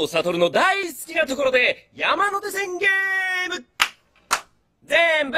藤悟の大好きなところで山手線ゲーム全部